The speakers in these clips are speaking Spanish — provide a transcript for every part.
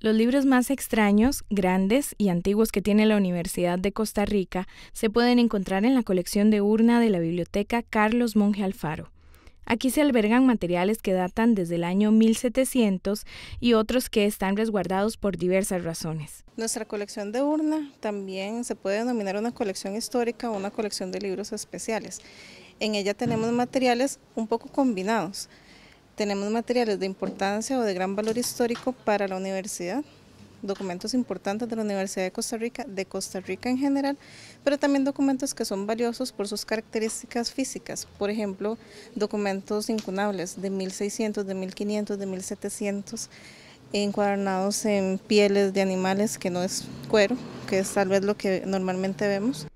Los libros más extraños, grandes y antiguos que tiene la Universidad de Costa Rica se pueden encontrar en la colección de urna de la Biblioteca Carlos Monge Alfaro. Aquí se albergan materiales que datan desde el año 1700 y otros que están resguardados por diversas razones. Nuestra colección de urna también se puede denominar una colección histórica o una colección de libros especiales. En ella tenemos materiales un poco combinados tenemos materiales de importancia o de gran valor histórico para la universidad, documentos importantes de la Universidad de Costa Rica, de Costa Rica en general, pero también documentos que son valiosos por sus características físicas, por ejemplo, documentos incunables de 1600, de 1500, de 1700, encuadernados en pieles de animales que no es cuero, que es tal vez lo que normalmente vemos,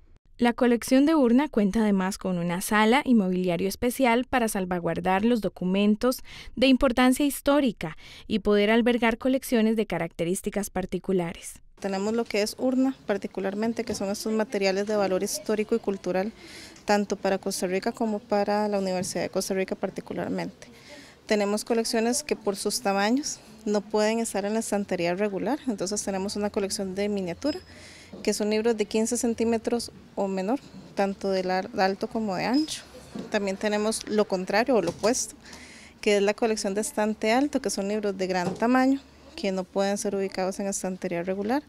la colección de urna cuenta además con una sala y mobiliario especial para salvaguardar los documentos de importancia histórica y poder albergar colecciones de características particulares. Tenemos lo que es urna, particularmente, que son estos materiales de valor histórico y cultural, tanto para Costa Rica como para la Universidad de Costa Rica particularmente. Tenemos colecciones que por sus tamaños no pueden estar en la estantería regular, entonces tenemos una colección de miniatura, que son libros de 15 centímetros o menor, tanto de, alto como de ancho. También tenemos lo contrario o lo opuesto, que es la colección de estante alto, que son libros de gran tamaño, que no pueden ser ubicados en estantería regular.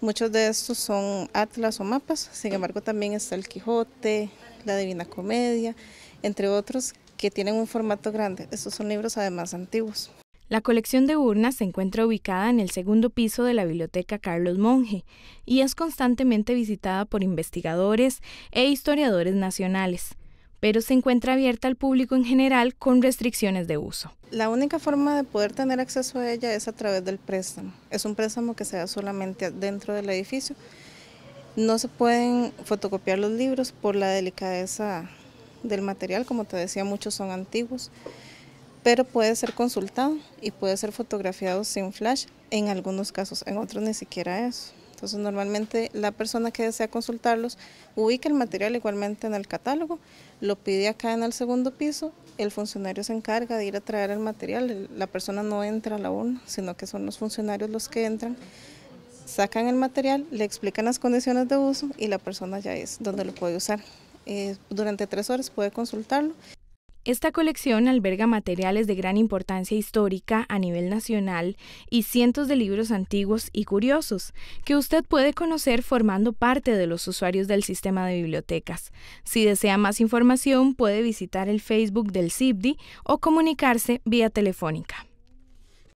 Muchos de estos son atlas o mapas, sin embargo también está el Quijote, la Divina Comedia, entre otros que tienen un formato grande. Estos son libros además antiguos. La colección de urnas se encuentra ubicada en el segundo piso de la Biblioteca Carlos Monge y es constantemente visitada por investigadores e historiadores nacionales, pero se encuentra abierta al público en general con restricciones de uso. La única forma de poder tener acceso a ella es a través del préstamo. Es un préstamo que se da solamente dentro del edificio. No se pueden fotocopiar los libros por la delicadeza del material, como te decía, muchos son antiguos, pero puede ser consultado y puede ser fotografiado sin flash en algunos casos, en otros ni siquiera eso. Entonces normalmente la persona que desea consultarlos ubica el material igualmente en el catálogo, lo pide acá en el segundo piso, el funcionario se encarga de ir a traer el material, la persona no entra a la urna, sino que son los funcionarios los que entran sacan el material, le explican las condiciones de uso y la persona ya es donde lo puede usar. Eh, durante tres horas puede consultarlo. Esta colección alberga materiales de gran importancia histórica a nivel nacional y cientos de libros antiguos y curiosos que usted puede conocer formando parte de los usuarios del sistema de bibliotecas. Si desea más información puede visitar el Facebook del CIBDI o comunicarse vía telefónica.